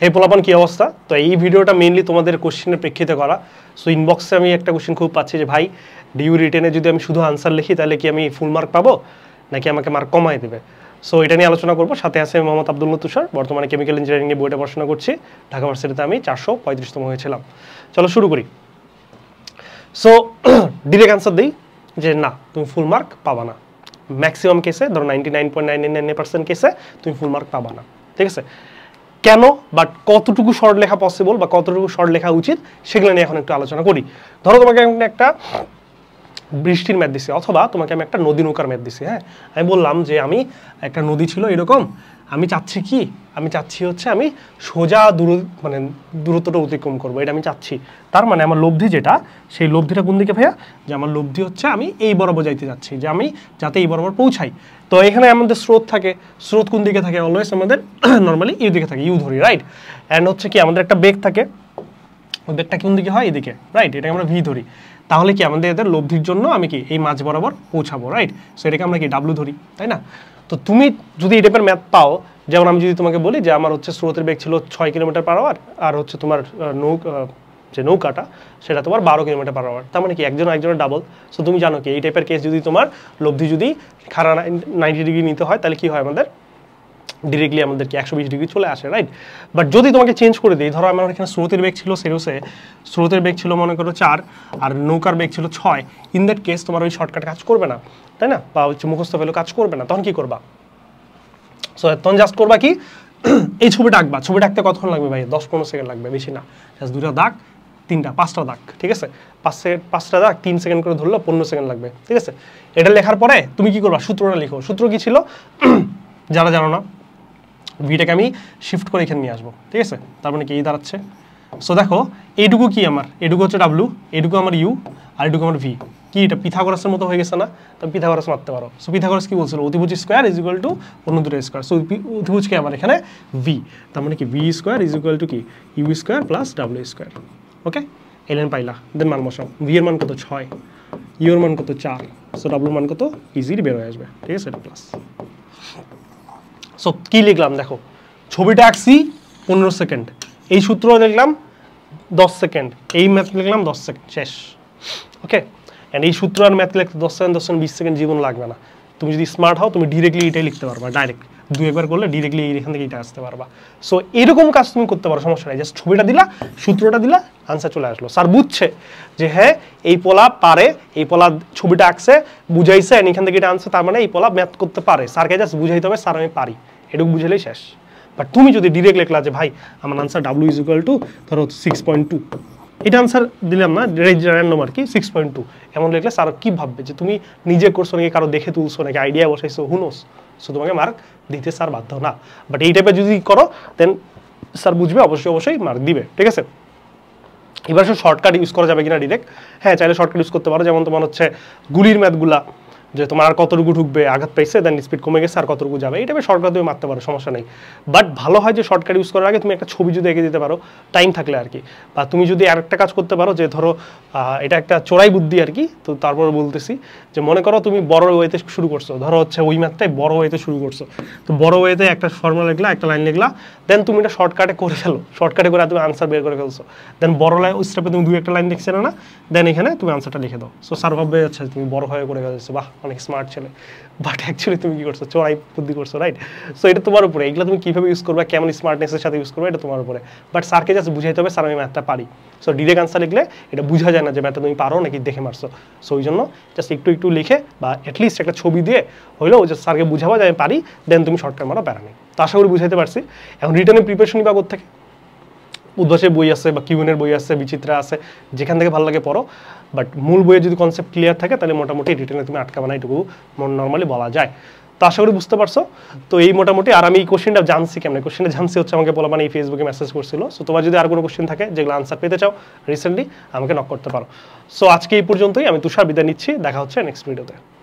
হে পোলাপন কী অবস্থা তো এই ভিডিওটা মেনলি তোমাদের কোশ্চেনের প্রেক্ষিতে করা সো ইনবক্সে আমি একটা কোশ্চেন খুব পাচ্ছি যে ভাই ডিউ রিটেনে যদি আমি শুধু আনসার লিখি তাহলে কি আমি ফুল মার্ক পাবো নাকি আমাকে মার্ক কমায় দেবে সো এটা নিয়ে আলোচনা করবো সাথে আছে মোহাম্মদ আব্দুল তুষার বর্তমানে কেমিক্যাল ইঞ্জিনিয়ারিং নিয়ে বইটা পড়াশোনা করছি ঢাকা ভার্সিটিতে আমি চারশো পঁয়ত্রিশতম হয়েছিলাম চলো শুরু করি সো ডিরেক্ট অ্যান্সার দিই যে না তুমি ফুল মার্ক পাবা না ম্যাক্সিমাম কেসে ধরো ninety nine point nine nine nine percent কেসে তুমি ফুল মার্ক পাবা না ঠিক আছে কেন বাট কতটুকু শর্ট লেখা পসিবল বা কতটুকু শর্ট লেখা উচিত সেগুলো নিয়ে এখন একটু আলোচনা করি ধরো তোমাকে একটা বৃষ্টির ম্যাথ দিছে অথবা তোমাকে আমি একটা নদী নৌকার ম্যাথ দিছি হ্যাঁ আমি বললাম যে আমি একটা নদী ছিল এরকম আমি চাচ্ছি কি আমি চাচ্ছি হচ্ছে আমি সোজা দূর মানে দূরত্বটা অতিক্রম করবো এটা আমি চাচ্ছি তার মানে আমার লব্ধি যেটা সেই লব্ধিটা কোন দিকে ভাইয়া যে আমার লব্ধি হচ্ছে আমি এই বরাবর যাইতে যাচ্ছি যে আমি যাতে এই বরাবর পৌঁছাই তো এখানে আমাদের স্রোত থাকে স্রোত কোন দিকে থাকে অলওয়েজ আমাদের নর্মালি ইউ দিকে থাকে ইউ ধরি রাইট অ্যান্ড হচ্ছে কি আমাদের একটা বেগ থাকে ওদেরটা কোন দিকে হয় এদিকে রাইট এটাকে আমরা ভি ধরি তাহলে কি আমাদের এদের লব্ধির জন্য আমি কি এই মাছ বরাবর পৌঁছাবো রাইট সো এটাকে আমরা কি ডাব্লু ধরি তাই না তো তুমি যদি এই টাইপের ম্যাথ পাও যেমন আমি যদি তোমাকে বলি যে আমার হচ্ছে স্রোতের বেগ ছিল ছয় কিলোমিটার পার আওয়ার আর হচ্ছে তোমার নৌকা যে নৌকাটা সেটা তোমার বারো কিলোমিটার পার আওয়ার তার মানে কি একজন একজনের ডাবল সো তুমি জানো কি এই টাইপের কেস যদি তোমার লব্ধি যদি খারা নাইনটি ডিগ্রি নিতে হয় তাহলে কি হয় আমাদের ডিরেক্টলি আমাদেরকে একশো বিশ ডিগ্রি চলে আসে রাইট বাট যদি তোমাকে চেঞ্জ করে দিই ধরো আমার এখানে স্রোতের বেগ ছিল সেরোসে স্রোতের বেগ ছিল মনে করো চার আর নৌকার বেগ ছিল ছয় ইন দ্যাট কেস তোমার ওই শর্টকাট কাজ করবে না তাই না বা হচ্ছে মুখস্থ ফেলো কাজ করবে না তখন কি করবা সো তখন জাস্ট করবা কি এই ছবিটা আঁকবা ছবিটা আঁকতে কতক্ষণ লাগবে ভাই দশ পনেরো সেকেন্ড লাগবে বেশি না জাস্ট দুটো দাগ তিনটা পাঁচটা দাগ ঠিক আছে পাঁচ পাঁচটা দাগ তিন সেকেন্ড করে ধরলো পনেরো সেকেন্ড লাগবে ঠিক আছে এটা লেখার পরে তুমি কি করবা সূত্রটা লিখো সূত্র কি ছিল যারা জানো না ভিটাকে আমি শিফট করে এখানে নিয়ে আসবো ঠিক আছে তার মানে কি এই দাঁড়াচ্ছে সো দেখো এইটুকু কি আমার এটুকু হচ্ছে ডাব্লু এটুকু আমার ইউ আর এটুকু আমার ভি কি এটা পিথাগোরাসের মতো হয়ে গেছে না তুমি পিথাগোরাস মারতে পারো সো পিথাগোরাস কি বলছিল অতিভুজ স্কোয়ার ইজ ইকুয়াল টু অন্য দুটো স্কোয়ার সো অতিভুজকে আমার এখানে ভি তার মানে কি V square is equal to কি U square plus W square okay এলেন পাইলা দেন মান বসাও ভি এর মান কত ছয় ইউর মান কত চার সো ডাব্লুর মান কত ইজিলি বেরোয় আসবে ঠিক আছে এটা প্লাস সো কী লিখলাম দেখো ছবিটা আঁকছি পনেরো সেকেন্ড এই সূত্র লিখলাম দশ সেকেন্ড এই ম্যাথ লিখলাম দশ সেকেন্ড শেষ ওকে অ্যান্ড এই সূত্র আর ম্যাথ লিখতে দশ সেকেন্ড দশ সেকেন্ড বিশ সেকেন্ড জীবন লাগবে না তুমি যদি স্মার্ট হও তুমি ডিরেক্টলি এটাই লিখতে পারবা ডাইরেক্ট দু একবার করলে ডিরেক্টলি এখান থেকে এটা আসতে পারবা সো এরকম কাজ তুমি করতে পারো সমস্যা নেই জাস্ট ছবিটা দিলা সূত্রটা দিলা আনসার চলে আসলো স্যার বুঝছে যে হ্যাঁ এই পোলা পারে এই পোলা ছবিটা আঁকছে বুঝাইছে এখান থেকে এটা আনসার তার মানে এই পোলা ম্যাথ করতে পারে স্যারকে জাস্ট বুঝাইতে হবে স্যার আমি পারি এটুকু বুঝালেই শেষ বাট তুমি যদি ডিরেক্ট লেখলা যে ভাই আমার answer W is equal to ধরো সিক্স পয়েন্ট টু এটা আনসার দিলাম না র্যান্ডম আর কি সিক্স পয়েন্ট টু এমন লিখলে স্যার কী ভাববে যে তুমি নিজে করছো নাকি কারো দেখে তুলছো নাকি আইডিয়া বসাইছো হুনোস সো তোমাকে মার্ক দিতে স্যার বাধ্য না বাট এই টাইপের যদি করো দেন স্যার বুঝবে অবশ্যই অবশ্যই মার্ক দিবে ঠিক আছে এবার শর্টকাট ইউজ করা যাবে কিনা ডিরেক্ট হ্যাঁ চাইলে শর্টকাট ইউজ করতে পারো যেমন তোমার হচ্ছে গুলির ম্যাথগুলা যে তোমার আর কতটুকু ঢুকবে আঘাত পেয়েছে দেন স্পিড কমে গেছে আর কতটুকু যাবে এইটা শর্টকাট তুমি মারতে পারো সমস্যা নেই বাট ভালো হয় যে শর্টকাট ইউজ করার আগে তুমি একটা ছবি যদি এগিয়ে দিতে পারো টাইম থাকলে আর কি বা তুমি যদি আর একটা কাজ করতে পারো যে ধরো এটা একটা চোরাই বুদ্ধি আর কি তো তারপরে বলতেছি যে মনে করো তুমি বড় ওয়েতে শুরু করছো ধরো হচ্ছে ওই মাত্রায় বড় ওয়েতে শুরু করছো তো বড় ওয়েতে একটা ফর্মুলা লিখলা একটা লাইন লিখলা দেন তুমি এটা শর্টকাটে করে ফেলো শর্টকাটে করে তুমি আনসার বের করে ফেলছো দেন বড় লাইন ওই স্টেপে তুমি দুই একটা লাইন লিখছে না দেন এখানে তুমি আনসারটা লিখে দাও সো সার্ভাবে আচ্ছা তুমি বড় হয়ে করে ফেলছো বাহ অনেক স্মার্ট ছেলে বাট অ্যাকচুয়ালি তুমি কি করছো চড়াই বুদ্ধি করছো রাইট সো এটা তোমার উপরে এগুলো তুমি কীভাবে ইউজ করবে কেমন স্মার্টনেসের সাথে ইউজ করবে এটা তোমার উপরে বাট স্যারকে জাস্ট বুঝাইতে হবে স্যার আমি ম্যাথটা পারি সো ডিরেক্ট আনসার লিখলে এটা বোঝা যায় না যে ম্যাথটা তুমি পারো নাকি দেখে মারছো সো ওই জন্য জাস্ট একটু একটু লিখে বা অ্যাটলিস্ট একটা ছবি দিয়ে হইলেও যে স্যারকে বুঝাবো যে আমি পারি দেন তুমি শর্টকাট মারো প্যারা তো আশা করি বুঝাইতে পারছি এখন রিটার্নের প্রিপারেশন বা কোথেকে উদ্ভাসের বই আছে বা কিউনের বই আছে বিচিত্রা আছে যেখান থেকে ভালো লাগে পড়ো বাট মূল বইয়ের যদি কনসেপ্ট ক্লিয়ার থাকে তাহলে মোটামুটি রিটার্নে তুমি আটকাবে না এটুকু নর্মালি বলা যায় তো আশা করি বুঝতে পারছো তো এই মোটামুটি আর আমি এই কোশ্চেনটা জানছি কেমন কোশ্চেনটা জানছি হচ্ছে আমাকে বলা মানে এই ফেসবুকে মেসেজ করছিল সো তোমার যদি আর কোনো কোশ্চেন থাকে যেগুলো আনসার পেতে চাও রিসেন্টলি আমাকে নক করতে পারো সো আজকে এই পর্যন্তই আমি তুষার বিদায় নিচ্ছি দেখা হচ্ছে নেক্সট ভিডিওতে